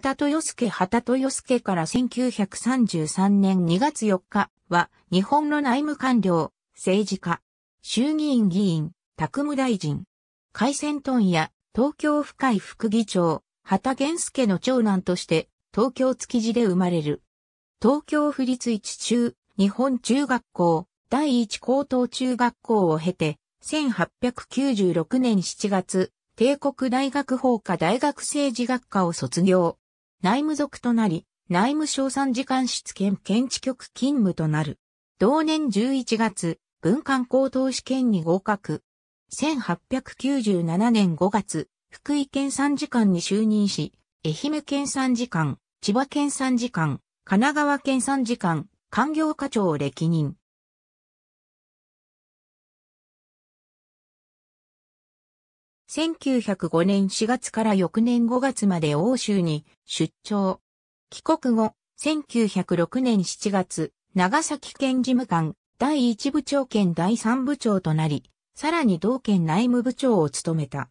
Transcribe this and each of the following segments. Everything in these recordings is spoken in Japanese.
畑豊助畑豊助から1933年2月4日は日本の内務官僚、政治家、衆議院議員、宅務大臣、海鮮問屋、東京府会副議長、畑源助の長男として東京築地で生まれる。東京府立一中、日本中学校、第一高等中学校を経て、1896年7月、帝国大学法科大学政治学科を卒業。内務属となり、内務省参事官室兼検知局勤務となる。同年11月、文官高等試験に合格。1897年5月、福井県参事官に就任し、愛媛県参事官、千葉県参事官、神奈川県参事官、官業課長を歴任。1905年4月から翌年5月まで欧州に出張。帰国後、1906年7月、長崎県事務官、第一部長兼第三部長となり、さらに同県内務部長を務めた。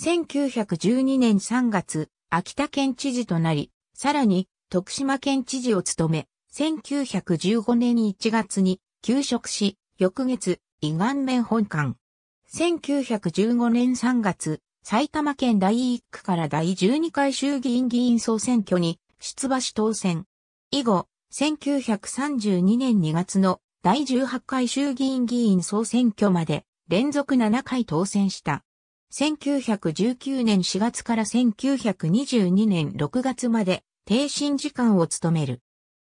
1912年3月、秋田県知事となり、さらに徳島県知事を務め、1915年1月に休職し、翌月、胃が面本館、1915年3月、埼玉県第1区から第12回衆議院議員総選挙に出馬し当選。以後、1932年2月の第18回衆議院議員総選挙まで連続7回当選した。1919年4月から1922年6月まで停身時間を務める。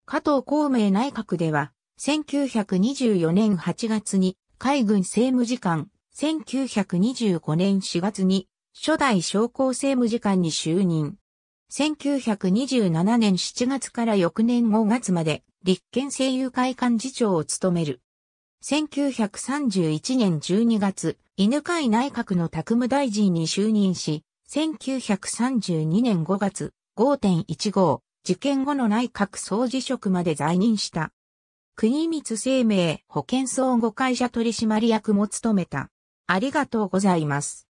加藤孔明内閣では、1924年8月に海軍政務次官1925年4月に初代商工政務次官に就任。1927年7月から翌年5月まで立憲政友会幹事長を務める。1931年12月、犬飼内閣の宅務大臣に就任し、1932年5月5.15事件後の内閣総辞職まで在任した。国光生命保険相互会社取締役も務めた。ありがとうございます。